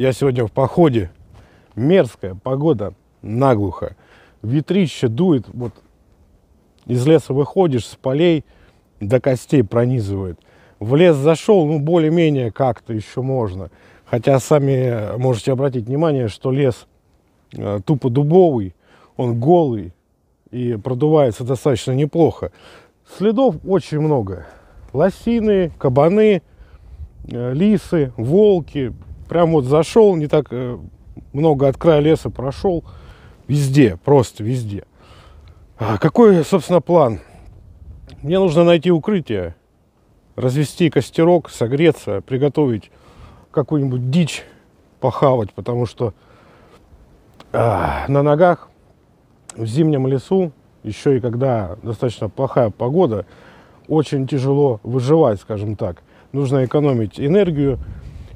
Я сегодня в походе. Мерзкая погода наглухо. Ветрище дует, вот из леса выходишь, с полей до костей пронизывает. В лес зашел, ну, более-менее как-то еще можно. Хотя сами можете обратить внимание, что лес э, тупо дубовый, он голый и продувается достаточно неплохо. Следов очень много. Лосины, кабаны, э, лисы, волки, Прям вот зашел, не так э, много от края леса прошел. Везде, просто везде. А какой, собственно, план? Мне нужно найти укрытие, развести костерок, согреться, приготовить какую-нибудь дичь, похавать, потому что а, на ногах в зимнем лесу, еще и когда достаточно плохая погода, очень тяжело выживать, скажем так. Нужно экономить энергию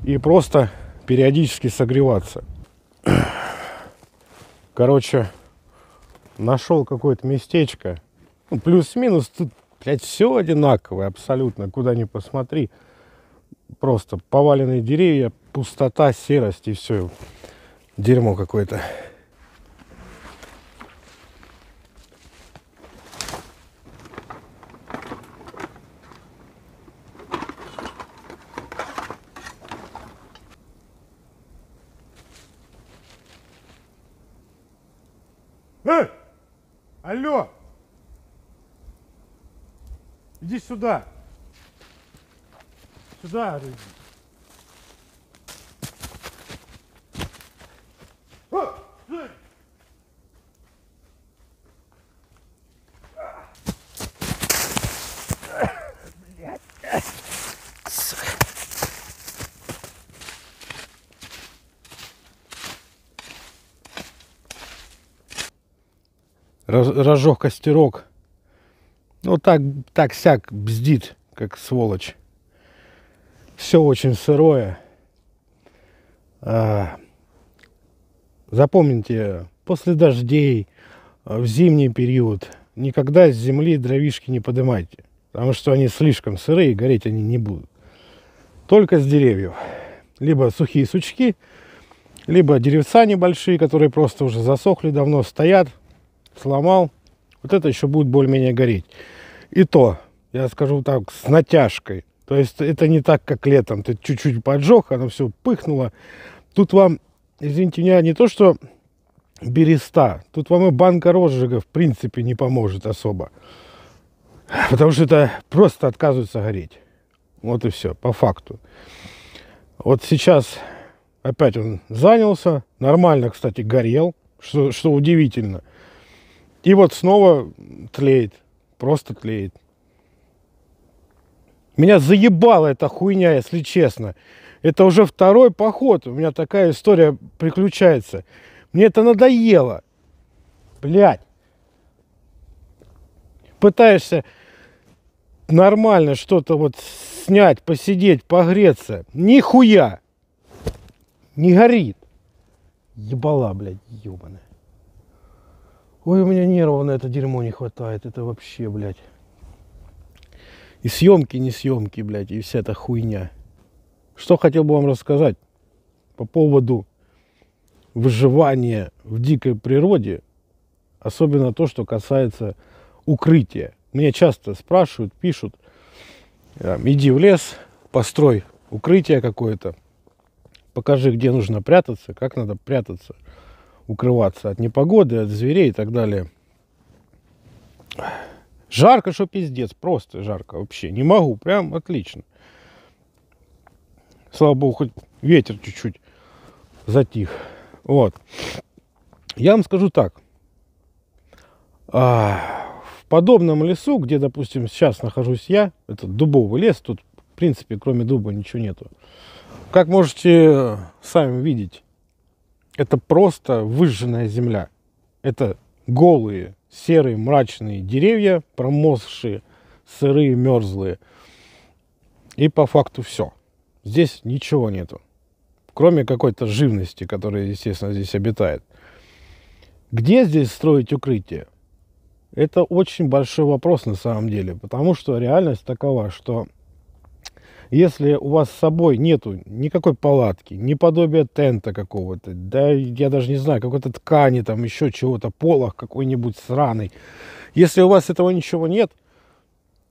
и просто периодически согреваться. Короче, нашел какое-то местечко. Ну, плюс-минус, тут, блядь, все одинаковое абсолютно, куда ни посмотри. Просто поваленные деревья, пустота, серость и все. Дерьмо какое-то. Алло! Иди сюда. Сюда, Рыжий. разжег костерок. Ну, так, так сяк бздит, как сволочь. Все очень сырое. А, запомните, после дождей, а, в зимний период, никогда с земли дровишки не поднимайте. Потому что они слишком сырые, гореть они не будут. Только с деревьев. Либо сухие сучки, либо деревца небольшие, которые просто уже засохли давно, стоят – сломал. Вот это еще будет более-менее гореть. И то, я скажу так, с натяжкой. То есть это не так, как летом. Ты чуть-чуть поджег, оно все пыхнуло. Тут вам, извините меня, не то, что береста. Тут вам и банка розжига, в принципе, не поможет особо. Потому что это просто отказывается гореть. Вот и все, по факту. Вот сейчас опять он занялся. Нормально, кстати, горел, что, что удивительно – и вот снова тлеет. Просто тлеет. Меня заебала эта хуйня, если честно. Это уже второй поход. У меня такая история приключается. Мне это надоело. Блять. Пытаешься нормально что-то вот снять, посидеть, погреться. Нихуя. Не горит. Ебала, блядь, ебаная. Ой, у меня нервов на это дерьмо не хватает. Это вообще, блядь. И съемки, не съемки, блядь, и вся эта хуйня. Что хотел бы вам рассказать по поводу выживания в дикой природе, особенно то, что касается укрытия. Мне часто спрашивают, пишут, «Эм, иди в лес, построй укрытие какое-то, покажи, где нужно прятаться, как надо прятаться – укрываться от непогоды, от зверей и так далее. Жарко, что пиздец, просто жарко вообще. Не могу, прям отлично. Слава богу, хоть ветер чуть-чуть затих. Вот. Я вам скажу так. А, в подобном лесу, где, допустим, сейчас нахожусь я, это дубовый лес, тут, в принципе, кроме дуба ничего нету. Как можете сами видеть, это просто выжженная земля. Это голые, серые, мрачные деревья, промозгшие, сырые, мерзлые. И по факту все. Здесь ничего нету. Кроме какой-то живности, которая, естественно, здесь обитает. Где здесь строить укрытие? Это очень большой вопрос на самом деле, потому что реальность такова, что если у вас с собой нету никакой палатки, ни подобия тента какого-то, да, я даже не знаю, какой-то ткани, там еще чего-то, полах какой-нибудь сраный. Если у вас этого ничего нет,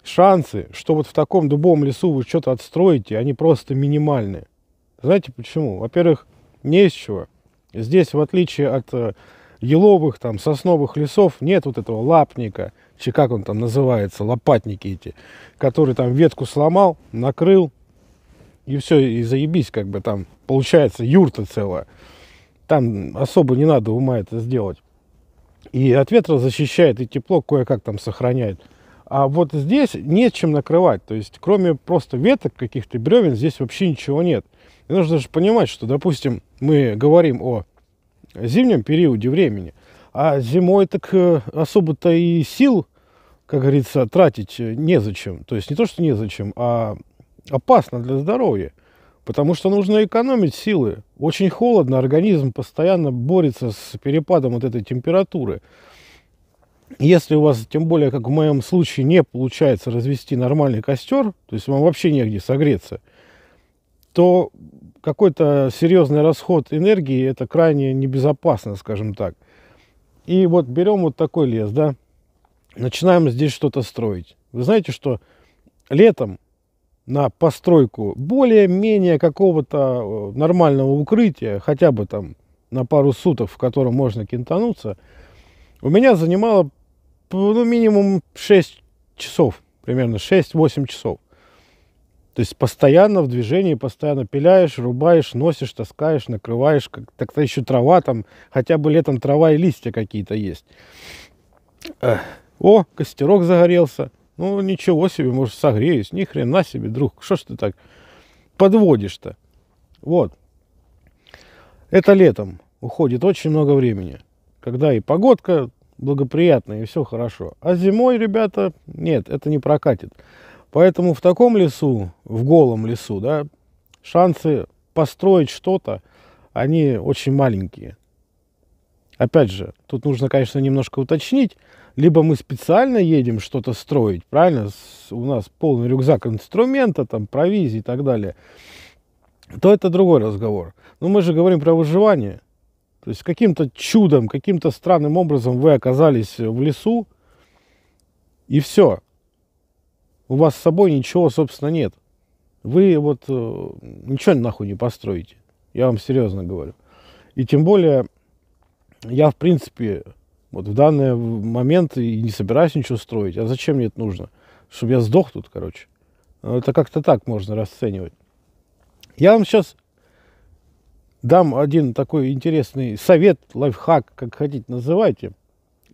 шансы, что вот в таком дубовом лесу вы что-то отстроите, они просто минимальные. Знаете почему? Во-первых, не из чего. Здесь, в отличие от э, еловых, там, сосновых лесов, нет вот этого лапника, че как он там называется, лопатники эти, который там ветку сломал, накрыл, и все, и заебись, как бы там получается юрта целая. Там особо не надо ума это сделать. И от ветра защищает, и тепло кое-как там сохраняет. А вот здесь нечем накрывать. То есть, кроме просто веток каких-то бревен, здесь вообще ничего нет. И нужно же понимать, что, допустим, мы говорим о зимнем периоде времени. А зимой так э, особо-то и сил, как говорится, тратить э, незачем. То есть не то, что незачем, а опасно для здоровья. Потому что нужно экономить силы. Очень холодно, организм постоянно борется с перепадом вот этой температуры. Если у вас, тем более, как в моем случае, не получается развести нормальный костер, то есть вам вообще негде согреться – то какой-то серьезный расход энергии это крайне небезопасно, скажем так. И вот берем вот такой лес, да, начинаем здесь что-то строить. Вы знаете, что летом на постройку более-менее какого-то э, нормального укрытия, хотя бы там на пару суток, в котором можно кентануться, у меня занимало ну, минимум 6 часов, примерно 6-8 часов. То есть постоянно в движении, постоянно пиляешь, рубаешь, носишь, таскаешь, накрываешь. Как, так-то еще трава там, хотя бы летом трава и листья какие-то есть. Эх. О, костерок загорелся. Ну, ничего себе, может, согреюсь. Ни хрена себе, друг, что ж ты так подводишь-то? Вот. Это летом уходит очень много времени, когда и погодка благоприятная, и все хорошо. А зимой, ребята, нет, это не прокатит. Поэтому в таком лесу, в голом лесу, да, шансы построить что-то, они очень маленькие. Опять же, тут нужно, конечно, немножко уточнить. Либо мы специально едем что-то строить, правильно? У нас полный рюкзак инструмента, там, провизии и так далее. То это другой разговор. Но мы же говорим про выживание. То есть каким-то чудом, каким-то странным образом вы оказались в лесу, и все у вас с собой ничего, собственно, нет. Вы вот э, ничего нахуй не построите. Я вам серьезно говорю. И тем более, я, в принципе, вот в данный момент и не собираюсь ничего строить. А зачем мне это нужно? Чтобы я сдох тут, короче. Ну, это как-то так можно расценивать. Я вам сейчас дам один такой интересный совет, лайфхак, как хотите называйте –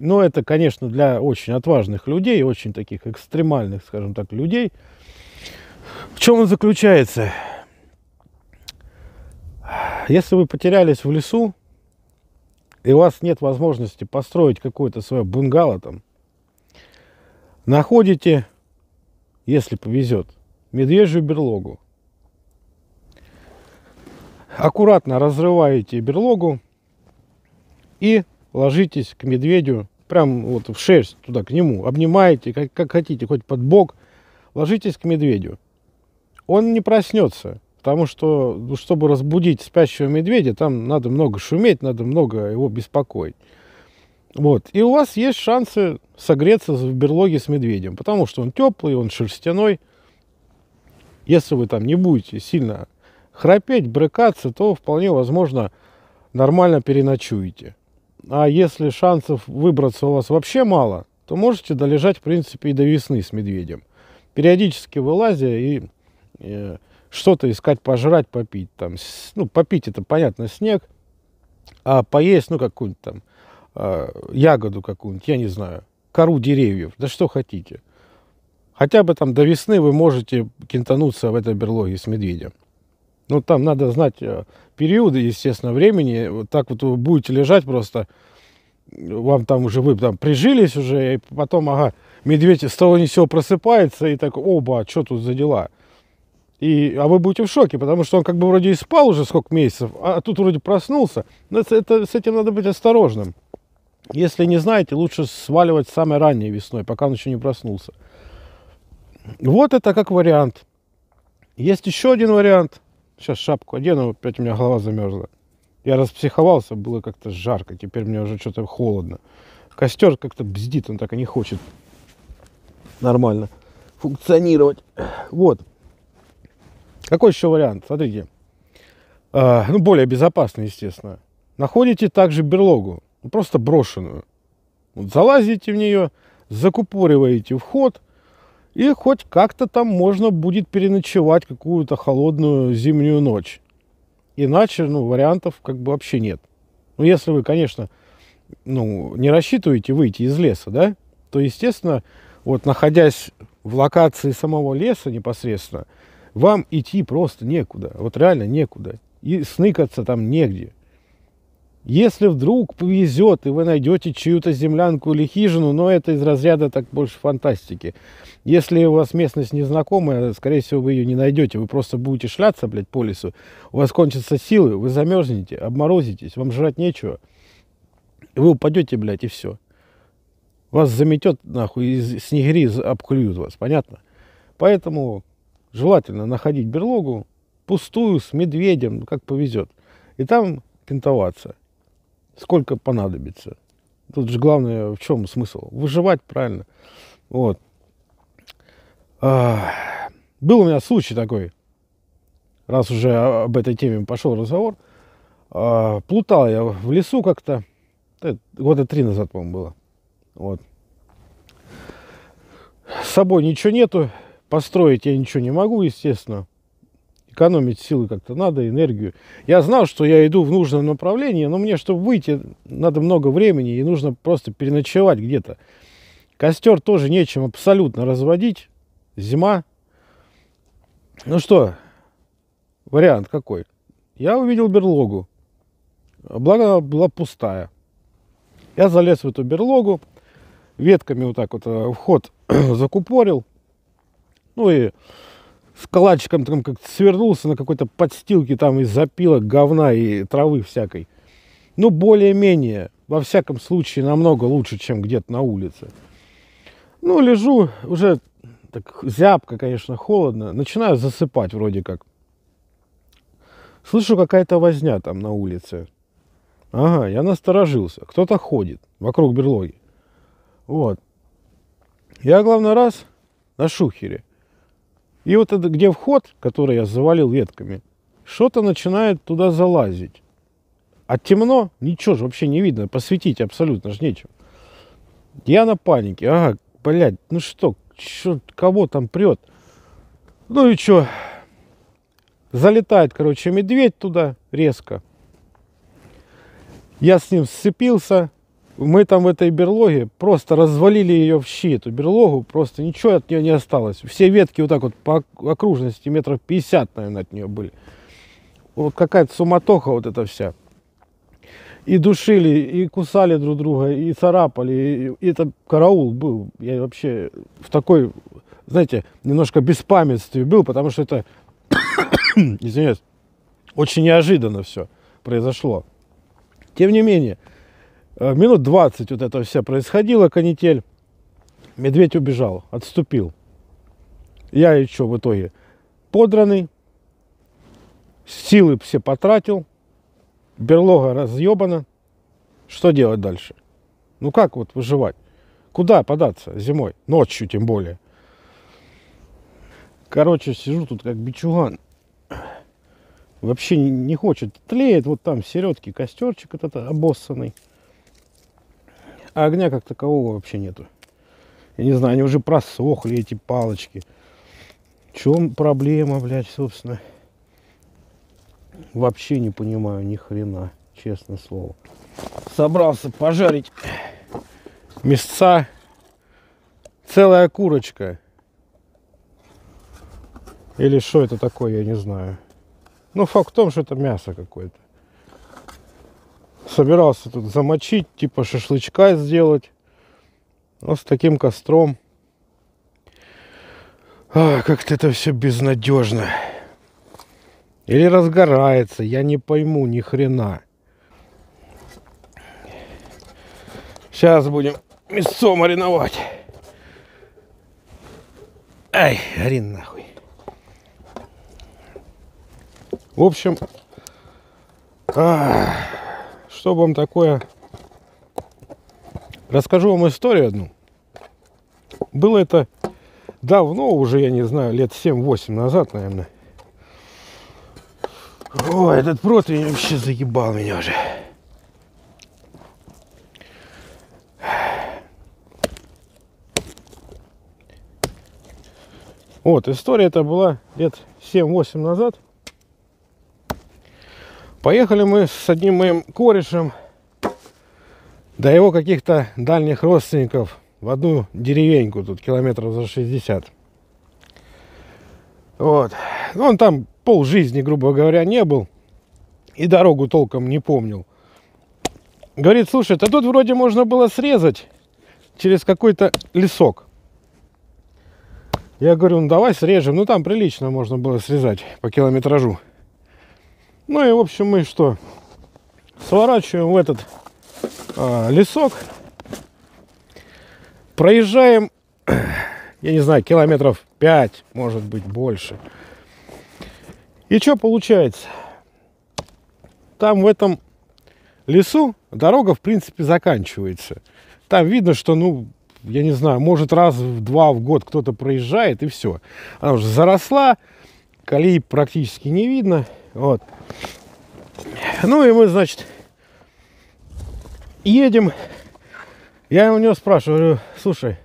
но ну, это, конечно, для очень отважных людей, очень таких экстремальных, скажем так, людей. В чем он заключается? Если вы потерялись в лесу, и у вас нет возможности построить какое-то свое бунгало там, находите, если повезет, медвежью берлогу. Аккуратно разрываете берлогу и ложитесь к медведю, прям вот в шерсть туда, к нему, обнимаете, как, как хотите, хоть под бок, ложитесь к медведю. Он не проснется, потому что, ну, чтобы разбудить спящего медведя, там надо много шуметь, надо много его беспокоить. Вот. И у вас есть шансы согреться в берлоге с медведем, потому что он теплый, он шерстяной. Если вы там не будете сильно храпеть, брыкаться, то вполне возможно нормально переночуете. А если шансов выбраться у вас вообще мало, то можете долежать, в принципе, и до весны с медведем. Периодически вылазя и э, что-то искать, пожрать, попить. Там, ну, попить это, понятно, снег, а поесть, ну, какую-нибудь там э, ягоду какую-нибудь, я не знаю, кору деревьев, да что хотите. Хотя бы там до весны вы можете кентануться в этой берлоге с медведем. Ну, там надо знать э, периоды, естественно, времени. Вот так вот вы будете лежать просто, вам там уже вы там прижились уже, и потом, ага, медведь с того ни сего просыпается и так, оба, а что тут за дела? И, а вы будете в шоке, потому что он как бы вроде и спал уже сколько месяцев, а, а тут вроде проснулся. Но это, это, с этим надо быть осторожным. Если не знаете, лучше сваливать самой ранней весной, пока он еще не проснулся. Вот это как вариант. Есть еще один вариант – Сейчас шапку одену, опять у меня голова замерзла. Я распсиховался, было как-то жарко, теперь мне уже что-то холодно. Костер как-то бздит, он так и не хочет нормально функционировать. Вот. Какой еще вариант? Смотрите. Э, ну, более безопасный, естественно. Находите также берлогу, ну, просто брошенную. Вот залазите в нее, закупориваете вход – и хоть как-то там можно будет переночевать какую-то холодную зимнюю ночь. Иначе, ну, вариантов как бы вообще нет. Ну, если вы, конечно, ну, не рассчитываете выйти из леса, да, то, естественно, вот находясь в локации самого леса непосредственно, вам идти просто некуда. Вот реально некуда. И сныкаться там негде. Если вдруг повезет, и вы найдете чью-то землянку или хижину, но это из разряда так больше фантастики. Если у вас местность незнакомая, скорее всего, вы ее не найдете. Вы просто будете шляться, блядь, по лесу. У вас кончатся силы, вы замерзнете, обморозитесь, вам жрать нечего. Вы упадете, блядь, и все. Вас заметет, нахуй, и снегири обклюют вас, понятно? Поэтому желательно находить берлогу пустую, с медведем, как повезет. И там кентоваться сколько понадобится. Тут же главное, в чем смысл? Выживать правильно. Вот. А, был у меня случай такой, раз уже об этой теме пошел разговор. А, плутал я в лесу как-то, э, года три назад, по-моему, было. Вот. С собой ничего нету, построить я ничего не могу, естественно экономить силы как-то надо, энергию. Я знал, что я иду в нужном направлении, но мне, чтобы выйти, надо много времени и нужно просто переночевать где-то. Костер тоже нечем абсолютно разводить. Зима. Ну что, вариант какой? Я увидел берлогу. Благо она была пустая. Я залез в эту берлогу, ветками вот так вот э, вход закупорил. Ну и с калачиком там как свернулся на какой-то подстилке там из запилок, говна и травы всякой. Ну, более-менее, во всяком случае, намного лучше, чем где-то на улице. Ну, лежу, уже так зябко, конечно, холодно. Начинаю засыпать вроде как. Слышу какая-то возня там на улице. Ага, я насторожился. Кто-то ходит вокруг берлоги. Вот. Я, главный раз на шухере. И вот это, где вход, который я завалил ветками, что-то начинает туда залазить. А темно, ничего же вообще не видно, посветить абсолютно же нечем. Я на панике, ага, блядь, ну что, чё, кого там прет? Ну и чё, залетает, короче, медведь туда резко. Я с ним сцепился, мы там в этой берлоге просто развалили ее в щи, эту берлогу, просто ничего от нее не осталось. Все ветки вот так вот по окружности, метров 50, наверное, от нее были. Вот какая-то суматоха вот эта вся. И душили, и кусали друг друга, и царапали. И это караул был. Я вообще в такой, знаете, немножко беспамятстве был, потому что это, извиняюсь, очень неожиданно все произошло. Тем не менее, Э, минут 20 вот это все происходило, канитель. Медведь убежал, отступил. Я еще в итоге подраный, силы все потратил, берлога разъебана. Что делать дальше? Ну как вот выживать? Куда податься зимой? Ночью тем более. Короче, сижу тут как бичуган. Вообще не хочет. Тлеет вот там середки костерчик этот обоссанный. А огня как такового вообще нету. Я не знаю, они уже просохли, эти палочки. В чем проблема, блядь, собственно? Вообще не понимаю ни хрена, честное слово. Собрался пожарить мясца. Целая курочка. Или что это такое, я не знаю. Ну, факт в том, что это мясо какое-то собирался тут замочить, типа шашлычка сделать. Но ну, с таким костром а, как-то это все безнадежно. Или разгорается, я не пойму ни хрена. Сейчас будем мясо мариновать. Ай, гори нахуй. В общем, а, что вам такое... Расскажу вам историю одну. Было это давно, уже, я не знаю, лет 7-8 назад, наверное. О, этот противень вообще заебал меня уже. Вот, история это была лет 7-8 назад. Поехали мы с одним моим корешем до его каких-то дальних родственников в одну деревеньку, тут километров за 60. Вот. Ну, он там пол жизни, грубо говоря, не был и дорогу толком не помнил. Говорит, слушай, а тут вроде можно было срезать через какой-то лесок. Я говорю, ну давай срежем. Ну там прилично можно было срезать по километражу. Ну и в общем мы что, сворачиваем в этот а, лесок, проезжаем, я не знаю, километров 5, может быть больше. И что получается? Там в этом лесу дорога, в принципе, заканчивается. Там видно, что, ну, я не знаю, может раз в два в год кто-то проезжает и все. Она уже заросла, колей практически не видно. Вот. Ну и мы, значит, едем. Я у него спрашиваю, слушай,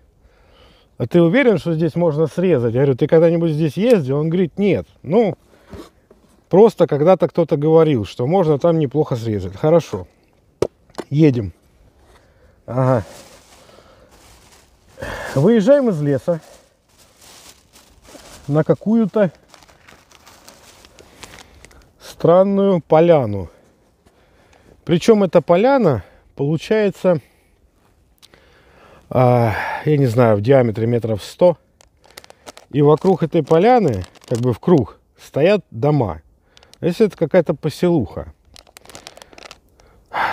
а ты уверен, что здесь можно срезать? Я говорю, ты когда-нибудь здесь ездил? Он говорит, нет. Ну, просто когда-то кто-то говорил, что можно там неплохо срезать. Хорошо. Едем. Ага. Выезжаем из леса на какую-то странную поляну. Причем эта поляна получается, э, я не знаю, в диаметре метров 100. И вокруг этой поляны, как бы в круг, стоят дома. Если это какая-то поселуха.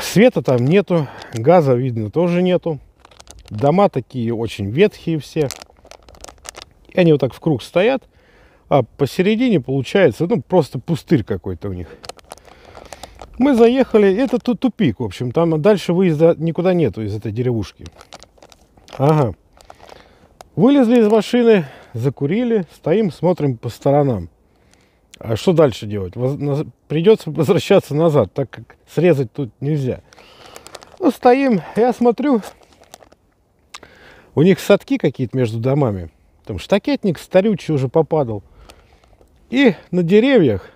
Света там нету, газа, видно, тоже нету. Дома такие очень ветхие все. И они вот так в круг стоят а посередине получается, ну, просто пустырь какой-то у них. Мы заехали, это тут тупик, в общем, там дальше выезда никуда нету из этой деревушки. Ага. Вылезли из машины, закурили, стоим, смотрим по сторонам. А что дальше делать? Воз... Придется возвращаться назад, так как срезать тут нельзя. Ну, стоим, я смотрю, у них садки какие-то между домами. Там штакетник старючий уже попадал. И на деревьях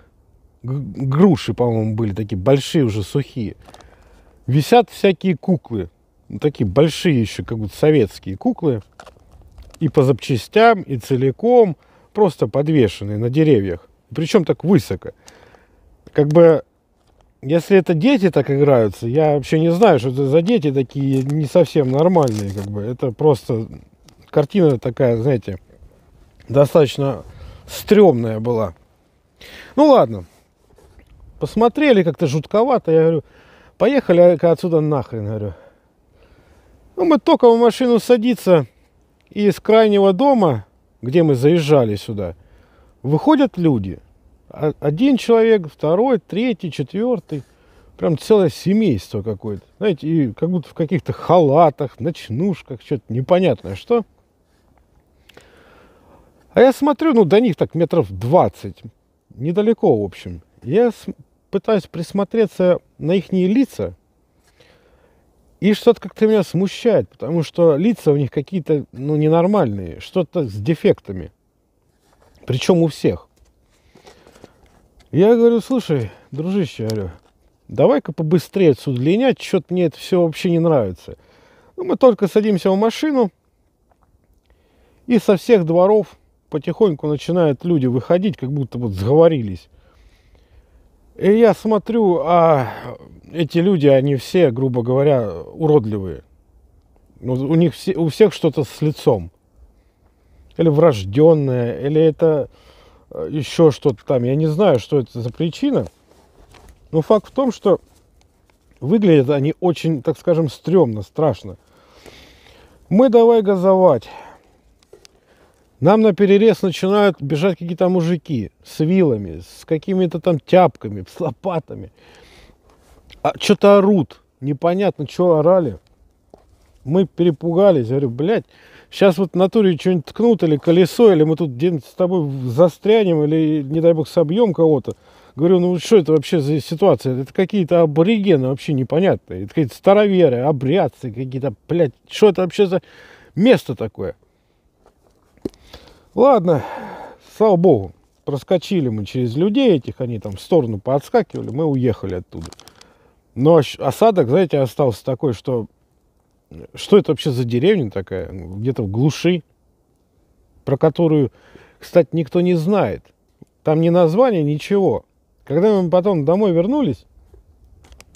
груши, по-моему, были такие большие уже сухие. Висят всякие куклы. Ну, такие большие еще, как будто советские куклы. И по запчастям, и целиком. Просто подвешенные на деревьях. Причем так высоко. Как бы, если это дети так играются, я вообще не знаю, что это за дети такие не совсем нормальные. Как бы. Это просто картина такая, знаете, достаточно стрёмная была. Ну ладно, посмотрели как-то жутковато. Я говорю, поехали а, отсюда нахрен, говорю. Ну, мы только в машину садиться и из крайнего дома, где мы заезжали сюда, выходят люди. А, один человек, второй, третий, четвертый. Прям целое семейство какое-то. Знаете, и как будто в каких-то халатах, ночнушках, что-то непонятное что. А я смотрю, ну, до них так метров 20, недалеко, в общем. Я пытаюсь присмотреться на их лица, и что-то как-то меня смущает, потому что лица у них какие-то, ну, ненормальные, что-то с дефектами. Причем у всех. Я говорю, слушай, дружище, говорю, давай-ка побыстрее отсюда линять, что-то мне это все вообще не нравится. Ну, мы только садимся в машину, и со всех дворов потихоньку начинают люди выходить, как будто вот сговорились. И я смотрю, а эти люди, они все, грубо говоря, уродливые. Ну, у них все, у всех что-то с лицом. Или врожденное, или это э, еще что-то там. Я не знаю, что это за причина. Но факт в том, что выглядят они очень, так скажем, стрёмно, страшно. Мы давай газовать. Нам на перерез начинают бежать какие-то мужики с вилами, с какими-то там тяпками, с лопатами. А что-то орут, непонятно, что орали. Мы перепугались, говорю, блядь, сейчас вот на туре что-нибудь ткнут или колесо, или мы тут где-нибудь с тобой застрянем, или, не дай бог, собьем кого-то. Говорю, ну что это вообще за ситуация? Это какие-то аборигены вообще непонятные. Это какие-то староверы, обрядцы какие-то, блядь, что это вообще за место такое? Ладно, слава богу, проскочили мы через людей этих, они там в сторону подскакивали, мы уехали оттуда. Но осадок, знаете, остался такой, что что это вообще за деревня такая, где-то в глуши, про которую, кстати, никто не знает. Там ни названия, ничего. Когда мы потом домой вернулись,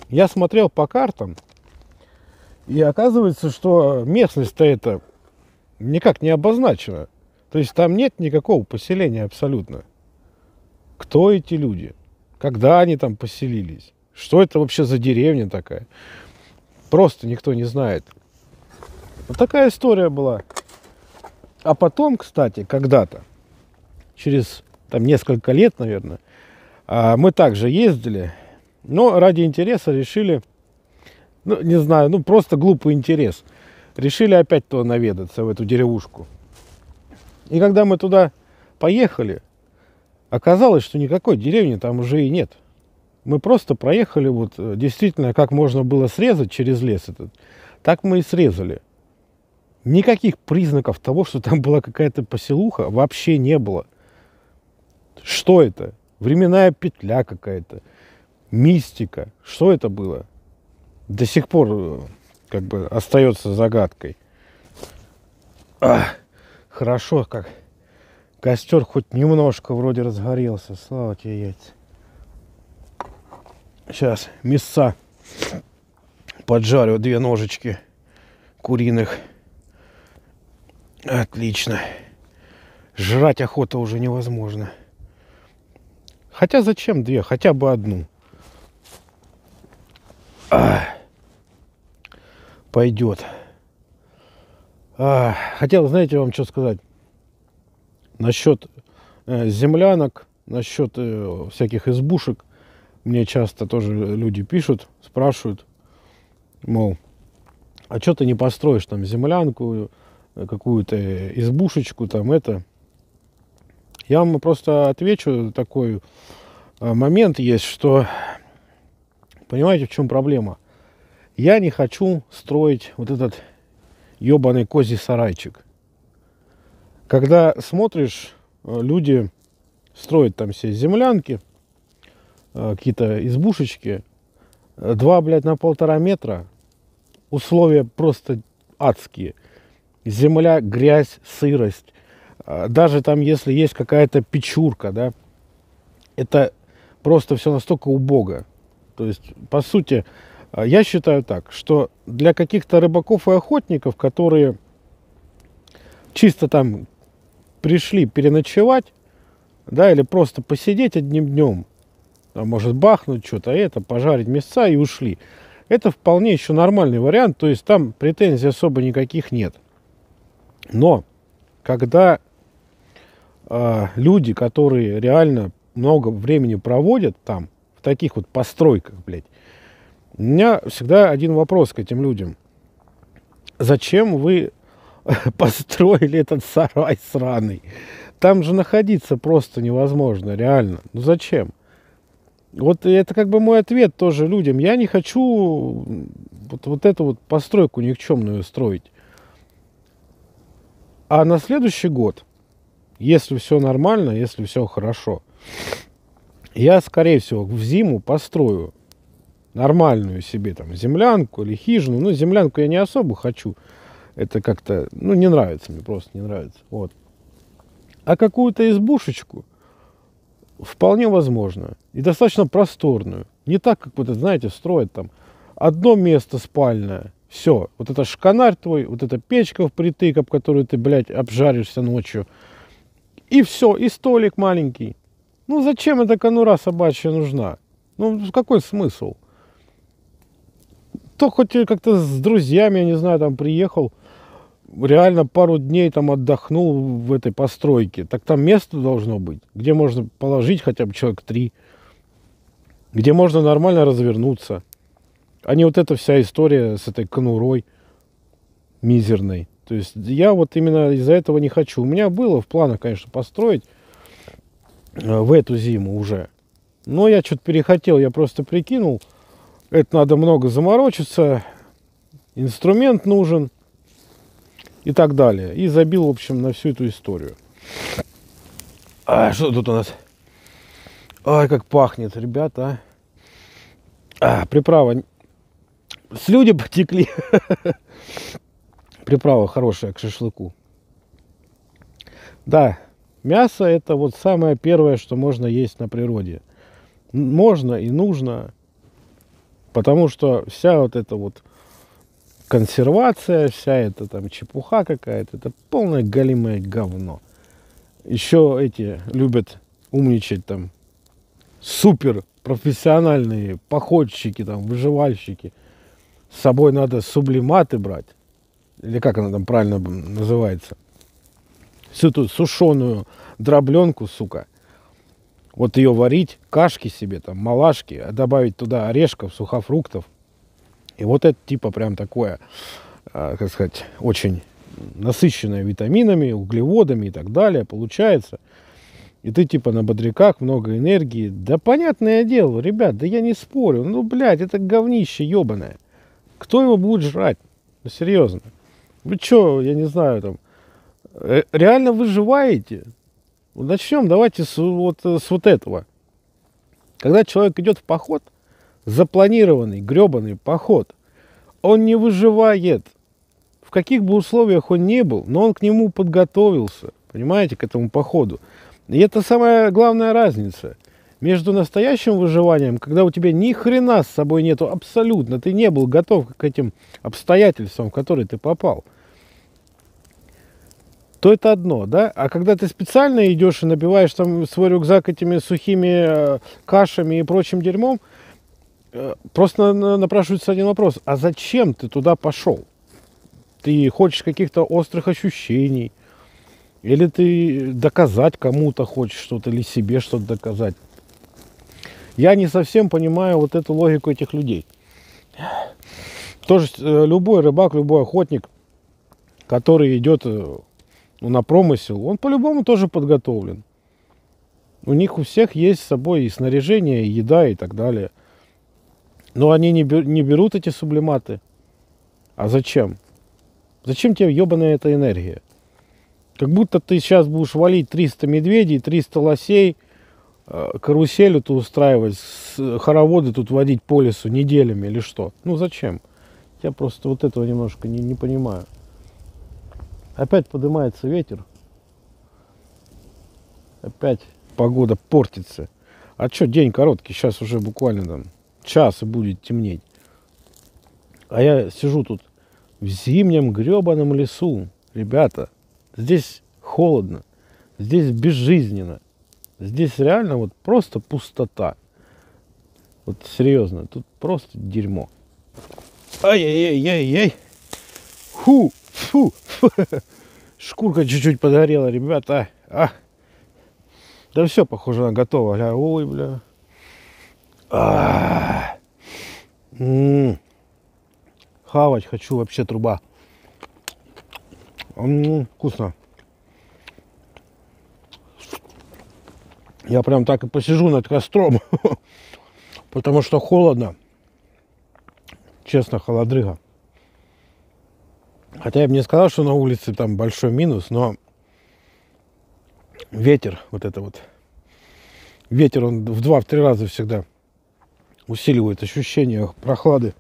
я смотрел по картам, и оказывается, что местность-то это никак не обозначена. То есть там нет никакого поселения абсолютно. Кто эти люди? Когда они там поселились? Что это вообще за деревня такая? Просто никто не знает. Вот такая история была. А потом, кстати, когда-то, через там несколько лет, наверное, а, мы также ездили, но ради интереса решили, ну, не знаю, ну, просто глупый интерес, решили опять то наведаться в эту деревушку. И когда мы туда поехали, оказалось, что никакой деревни там уже и нет. Мы просто проехали вот э, действительно, как можно было срезать через лес этот. Так мы и срезали. Никаких признаков того, что там была какая-то поселуха, вообще не было. Что это? Временная петля какая-то. Мистика. Что это было? До сих пор э, как бы остается загадкой. Ах. Хорошо, как костер хоть немножко вроде разгорелся. Слава тебе, яйца. Сейчас мяса поджарю, две ножечки куриных. Отлично. Жрать охота уже невозможно. Хотя зачем две? Хотя бы одну. пойдет. А, хотел, знаете, вам что сказать насчет э, землянок, насчет э, всяких избушек. Мне часто тоже люди пишут, спрашивают, мол, а что ты не построишь там землянку, э, какую-то избушечку, там это. Я вам просто отвечу такой момент есть, что понимаете, в чем проблема? Я не хочу строить вот этот ебаный козий сарайчик. Когда смотришь, э, люди строят там все землянки, э, какие-то избушечки, э, два, блядь, на полтора метра, условия просто адские. Земля, грязь, сырость. Даже там, если есть какая-то печурка, да, это просто все настолько убого. То есть, по сути, а, я считаю так, что для каких-то рыбаков и охотников, которые чисто там пришли переночевать, да, или просто посидеть одним днем, там, может бахнуть что-то, это, пожарить места и ушли. Это вполне еще нормальный вариант, то есть там претензий особо никаких нет. Но когда э, люди, которые реально много времени проводят там, в таких вот постройках, блядь, у меня всегда один вопрос к этим людям. Зачем вы построили этот сарай сраный? Там же находиться просто невозможно, реально. Ну зачем? Вот это как бы мой ответ тоже людям. Я не хочу вот, вот эту вот постройку никчемную строить. А на следующий год, если все нормально, если все хорошо, я, скорее всего, в зиму построю нормальную себе там землянку или хижину. Ну, землянку я не особо хочу. Это как-то, ну, не нравится мне, просто не нравится. Вот. А какую-то избушечку вполне возможно. И достаточно просторную. Не так, как вот, знаете, строят там одно место спальное. Все, вот это шканарь твой, вот эта печка впритык, об которую ты, блядь, обжаришься ночью. И все, и столик маленький. Ну зачем эта конура собачья нужна? Ну какой смысл? то хоть как-то с друзьями, я не знаю, там приехал, реально пару дней там отдохнул в этой постройке, так там место должно быть, где можно положить хотя бы человек три, где можно нормально развернуться, а не вот эта вся история с этой конурой мизерной. То есть я вот именно из-за этого не хочу. У меня было в планах, конечно, построить э, в эту зиму уже. Но я что-то перехотел, я просто прикинул – это надо много заморочиться, инструмент нужен и так далее. И забил, в общем, на всю эту историю. А что тут у нас? Ой, как пахнет, ребята. А, а приправа. Слюди потекли. Приправа хорошая к шашлыку. Да, мясо это вот самое первое, что можно есть на природе. Можно и нужно. Потому что вся вот эта вот консервация, вся эта там чепуха какая-то, это полное галимое говно. Еще эти любят умничать там супер профессиональные походчики там, выживальщики. С собой надо сублиматы брать. Или как она там правильно называется. Всю эту сушеную дробленку, сука – вот ее варить, кашки себе, там, малашки, а добавить туда орешков, сухофруктов. И вот это типа прям такое, а, как сказать, очень насыщенное витаминами, углеводами и так далее получается. И ты типа на бодряках, много энергии. Да понятное дело, ребят, да я не спорю. Ну, блядь, это говнище ебаное. Кто его будет жрать? Ну, серьезно. Вы что, я не знаю, там, э, реально выживаете? Начнем давайте с вот, э, с вот этого. Когда человек идет в поход, запланированный, гребаный поход, он не выживает. В каких бы условиях он ни был, но он к нему подготовился, понимаете, к этому походу. И это самая главная разница между настоящим выживанием, когда у тебя ни хрена с собой нету абсолютно, ты не был готов к этим обстоятельствам, в которые ты попал – то это одно, да? А когда ты специально идешь и набиваешь там свой рюкзак этими сухими э, кашами и прочим дерьмом, э, просто напрашивается один вопрос. А зачем ты туда пошел? Ты хочешь каких-то острых ощущений? Или ты доказать кому-то хочешь что-то, или себе что-то доказать? Я не совсем понимаю вот эту логику этих людей. Тоже э, любой рыбак, любой охотник, который идет ну, на промысел, он по-любому тоже подготовлен. У них у всех есть с собой и снаряжение, и еда, и так далее. Но они не, бер, не берут эти сублиматы. А зачем? Зачем тебе ебаная эта энергия? Как будто ты сейчас будешь валить 300 медведей, 300 лосей, э, карусель тут устраивать, хороводы тут водить по лесу неделями или что. Ну зачем? Я просто вот этого немножко не, не понимаю. Опять поднимается ветер. Опять погода портится. А что, день короткий, сейчас уже буквально там час и будет темнеть. А я сижу тут в зимнем гребаном лесу. Ребята, здесь холодно, здесь безжизненно. Здесь реально вот просто пустота. Вот серьезно, тут просто дерьмо. Ай-яй-яй-яй-яй. Ху, фу, Шкурка чуть-чуть подгорела, ребята. А. Да все, похоже, она готова. Бля. Ой, бля. А М -м -м. Хавать хочу вообще труба. М -м, вкусно. Я прям так и посижу над костром, потому что холодно. Честно, холодрыга. Хотя я бы не сказал, что на улице там большой минус, но ветер, вот это вот, ветер, он в два-три в раза всегда усиливает ощущение прохлады,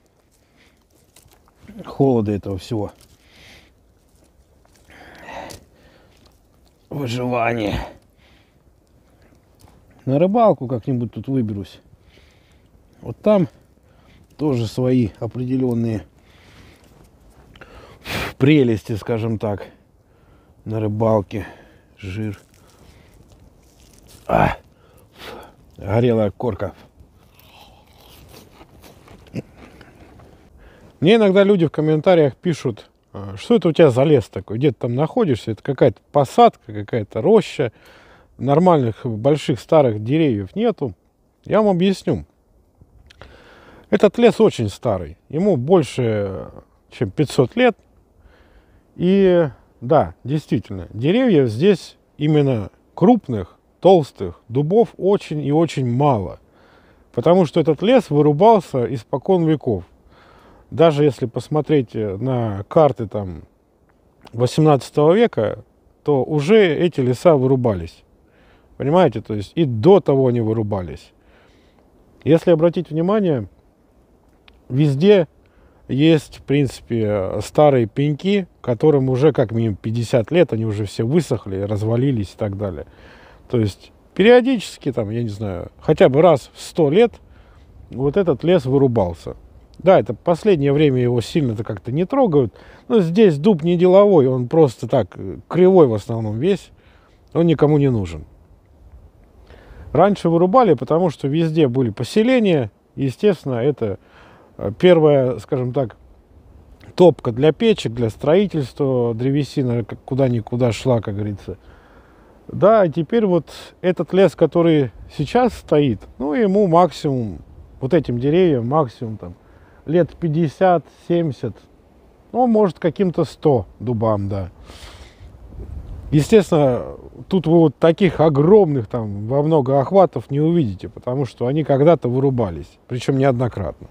холода этого всего. Выживание. На рыбалку как-нибудь тут выберусь. Вот там тоже свои определенные прелести, скажем так, на рыбалке. Жир. А, горелая корка. Мне иногда люди в комментариях пишут, а, что это у тебя за лес такой, где ты там находишься, это какая-то посадка, какая-то роща, нормальных больших старых деревьев нету. Я вам объясню. Этот лес очень старый, ему больше, чем 500 лет – и да, действительно, деревьев здесь именно крупных, толстых дубов очень и очень мало. Потому что этот лес вырубался испокон веков. Даже если посмотреть э, на карты там 18 века, то уже эти леса вырубались. Понимаете, то есть и до того они вырубались. Если обратить внимание, везде есть, в принципе, старые пеньки, которым уже как минимум 50 лет, они уже все высохли, развалились и так далее. То есть периодически, там, я не знаю, хотя бы раз в 100 лет вот этот лес вырубался. Да, это последнее время его сильно-то как-то не трогают, но здесь дуб не деловой, он просто так э, кривой в основном весь, он никому не нужен. Раньше вырубали, потому что везде были поселения, естественно, это Первая, скажем так, топка для печек, для строительства, древесина куда-никуда шла, как говорится. Да, и теперь вот этот лес, который сейчас стоит, ну, ему максимум, вот этим деревьям максимум там лет 50-70, ну, может, каким-то 100 дубам, да. Естественно, тут вы вот таких огромных там во много охватов не увидите, потому что они когда-то вырубались, причем неоднократно.